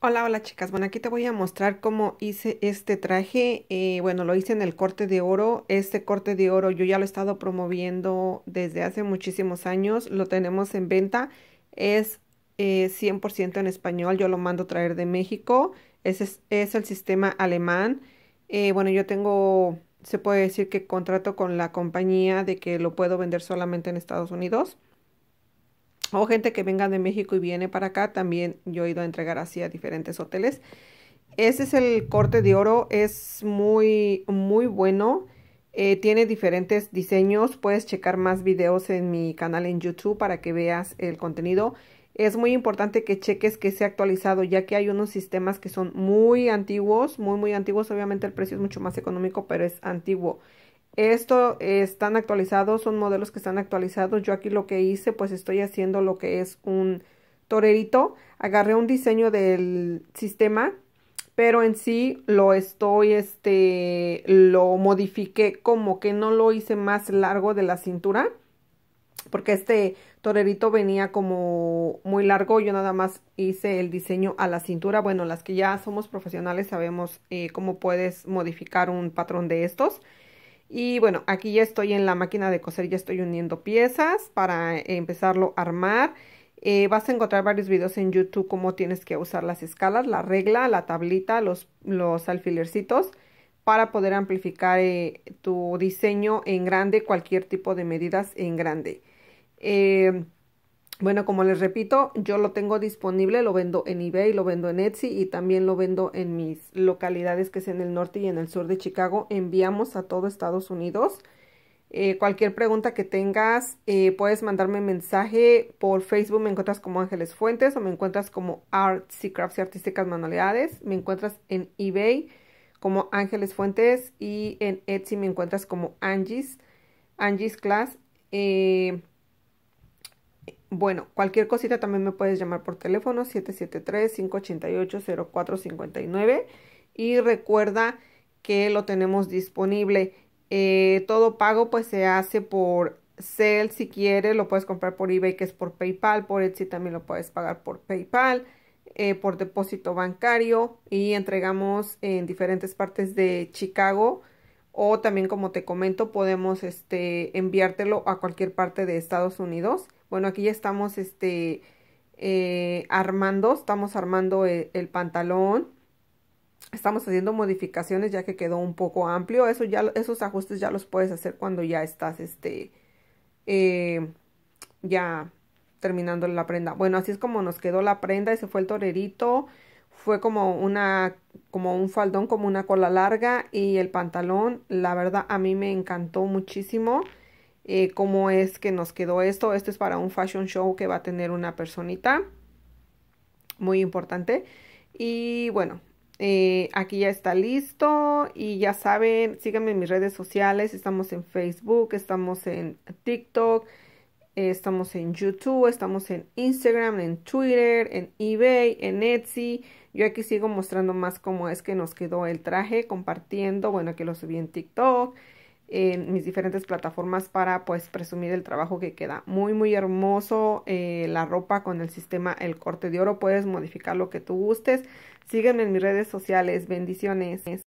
Hola, hola chicas. Bueno, aquí te voy a mostrar cómo hice este traje. Eh, bueno, lo hice en el corte de oro. Este corte de oro yo ya lo he estado promoviendo desde hace muchísimos años. Lo tenemos en venta. Es 100% eh, en español. Yo lo mando traer de México. Ese es, el sistema alemán. Eh, bueno, yo tengo, se puede decir que contrato con la compañía de que lo puedo vender solamente en Estados Unidos o gente que venga de México y viene para acá, también yo he ido a entregar así a diferentes hoteles. Ese es el corte de oro, es muy, muy bueno. Eh, tiene diferentes diseños, puedes checar más videos en mi canal en YouTube para que veas el contenido. Es muy importante que cheques que ha actualizado, ya que hay unos sistemas que son muy antiguos, muy, muy antiguos. Obviamente el precio es mucho más económico, pero es antiguo. Esto están actualizados, son modelos que están actualizados. Yo aquí lo que hice, pues estoy haciendo lo que es un torerito. Agarré un diseño del sistema, pero en sí lo estoy, este, lo modifiqué como que no lo hice más largo de la cintura. Porque este torerito venía como muy largo, yo nada más hice el diseño a la cintura. Bueno, las que ya somos profesionales sabemos eh, cómo puedes modificar un patrón de estos. Y bueno, aquí ya estoy en la máquina de coser, ya estoy uniendo piezas para empezarlo a armar. Eh, vas a encontrar varios videos en YouTube cómo tienes que usar las escalas, la regla, la tablita, los, los alfilercitos para poder amplificar eh, tu diseño en grande, cualquier tipo de medidas en grande. Eh, bueno, como les repito, yo lo tengo disponible, lo vendo en eBay, lo vendo en Etsy y también lo vendo en mis localidades que es en el norte y en el sur de Chicago. Enviamos a todo Estados Unidos. Eh, cualquier pregunta que tengas, eh, puedes mandarme mensaje por Facebook. Me encuentras como Ángeles Fuentes o me encuentras como Arts y Crafts y Artísticas Manualidades. Me encuentras en eBay como Ángeles Fuentes y en Etsy me encuentras como Angie's, Angie's Class. Eh, bueno, cualquier cosita también me puedes llamar por teléfono 773-588-0459 y recuerda que lo tenemos disponible. Eh, todo pago pues se hace por Cell si quieres, lo puedes comprar por eBay que es por PayPal, por Etsy también lo puedes pagar por PayPal, eh, por depósito bancario y entregamos en diferentes partes de Chicago o también como te comento podemos este, enviártelo a cualquier parte de Estados Unidos. Bueno, aquí ya estamos este, eh, armando, estamos armando eh, el, pantalón. Estamos haciendo modificaciones ya que quedó un poco amplio. Eso ya, esos ajustes ya los puedes hacer cuando ya estás este, eh, ya terminando la prenda. Bueno, así es como nos quedó la prenda. Ese fue el torerito. Fue como una, como un faldón, como una cola larga y el pantalón. La verdad, a mí me encantó muchísimo. Eh, cómo es que nos quedó esto. Esto es para un fashion show que va a tener una personita, muy importante. Y bueno, eh, aquí ya está listo y ya saben, síganme en mis redes sociales, estamos en Facebook, estamos en TikTok, estamos en YouTube, estamos en Instagram, en Twitter, en eBay, en Etsy. Yo aquí sigo mostrando más cómo es que nos quedó el traje, compartiendo, bueno, que lo subí en TikTok en mis diferentes plataformas para pues presumir el trabajo que queda muy muy hermoso eh, la ropa con el sistema el corte de oro puedes modificar lo que tú gustes sígueme en mis redes sociales bendiciones